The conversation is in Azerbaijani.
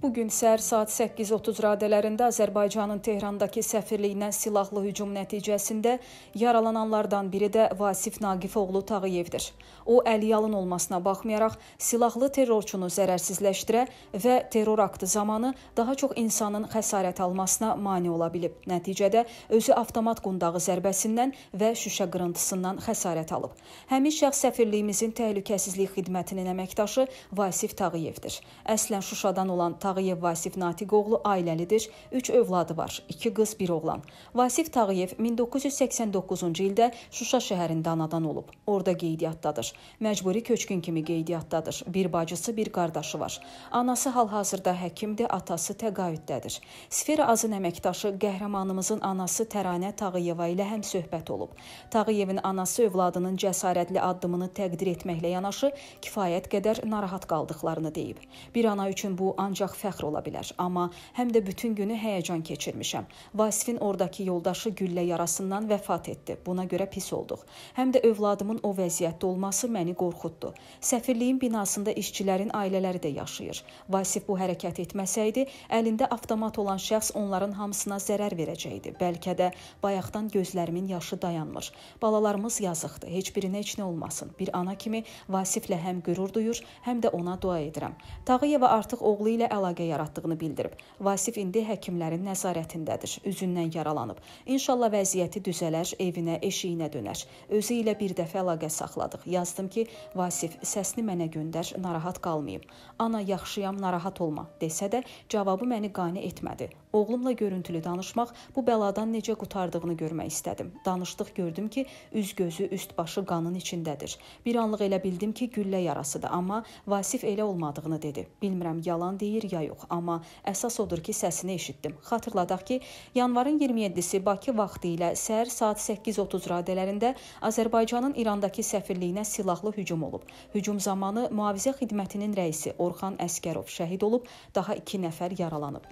Bu gün səhər saat 8:30 radələrində Azərbaycanın Tehran'dakı səfirliyinə silahlı hücum nəticəsində yaralananlardan biri də Vasif Naqifoğlu Tağıyevdir. O əliyalın olmasına baxmayaraq silahlı terrorçunu zərərsizləşdirə və terror aktı zamanı daha çox insanın xəsarət almasına mane ola bilib. Nəticədə özü avtomat qundağı zərbəsindən və şüşə qırıntısından xəsarət alıb. Həmin şəxs səfirliyimizin təhlükəsizlik xidmətinin əməkdaşı Vasif Tağıyevdir. Əslən Şuşadan olan Tağıyev Tağıyev Vasif Natiqoğlu ailəlidir, 3 övladı var, 2 qız, 1 oğlan. Vasif Tağıyev 1989-cu ildə Şuşa şəhərində anadan olub. Orda qeydiyyatdadır. Məcburi köçkün kimi qeydiyyatdadır. Bir bacısı, bir qardaşı var. Anası hal-hazırda həkimdir, atası təqaüddədir. Sfera Azın əməkdaşı qəhrəmanımızın anası Təranə Tağıyeva ilə həm söhbət olub. Tağıyevin anası övladının cəsarətli addımını təqdir etməklə yanaşı kifayət qədər narahat qaldıqlarını deyib. Bir ana üçün bu ancaq fəxr ola bilər, amma həm də bütün günü həyəcan keçirmişəm. Vasifin ordakı yoldaşı güllə yarasından vəfat etdi. Buna görə pis olduq. Həm də övladımın o vəziyyətdə olması məni qorxutdu. Səfirliyin binasında işçilərin ailələri də yaşayır. Vasif bu hərəkət etməsəydi, əlində avtomat olan şəxs onların hamısına zərər verəcəkdi. Bəlkə də bayaqdan gözlərimin yaşı dayanmır. Balalarımız yazıqdı. Heç birinə heç nə olmasın. Bir ana kimi Vasiflə həm qürur duyur, həm də ona dua edirəm. Tağıyeva artıq oğlu ilə əlaqə əlaqə yaratdığını bildirib. Vasif indi həkimlərin nəzarətindədir. Üzündən yaralanıb. İnşallah vəziyyəti düzələr, evinə, eşiyinə dönər. Özü ilə bir dəfə əlaqə saxladıq. Yazdım ki, Vasif, səsini mənə göndər, narahat qalmayım. Ana, yaxşıyam, narahat olma desə də cavabı məni qane etmədi. Oğlumla görüntülü danışmaq bu bəladan necə qurtardığını görmək istədim. Danışdıq, gördüm ki, üz-gözü, üst-başı qanın içindədir. Bir anlıq elə bildim ki, güllə yarasıdır, amma Vasif elə olmadığını dedi. Bilmirəm yalan deyir ya ya yox, amma əsas odur ki, səsini eşitdim. Xatırladaq ki, yanvarın 27-si Bakı vaxtı ilə səhər saat 8:30 radələrində Azərbaycanın İrandakı səfirliyinə silahlı hücum olub. Hücum zamanı mühafizə xidmətinin rəisi Orxan Əskərov şəhid olub, daha 2 nəfər yaralanıb.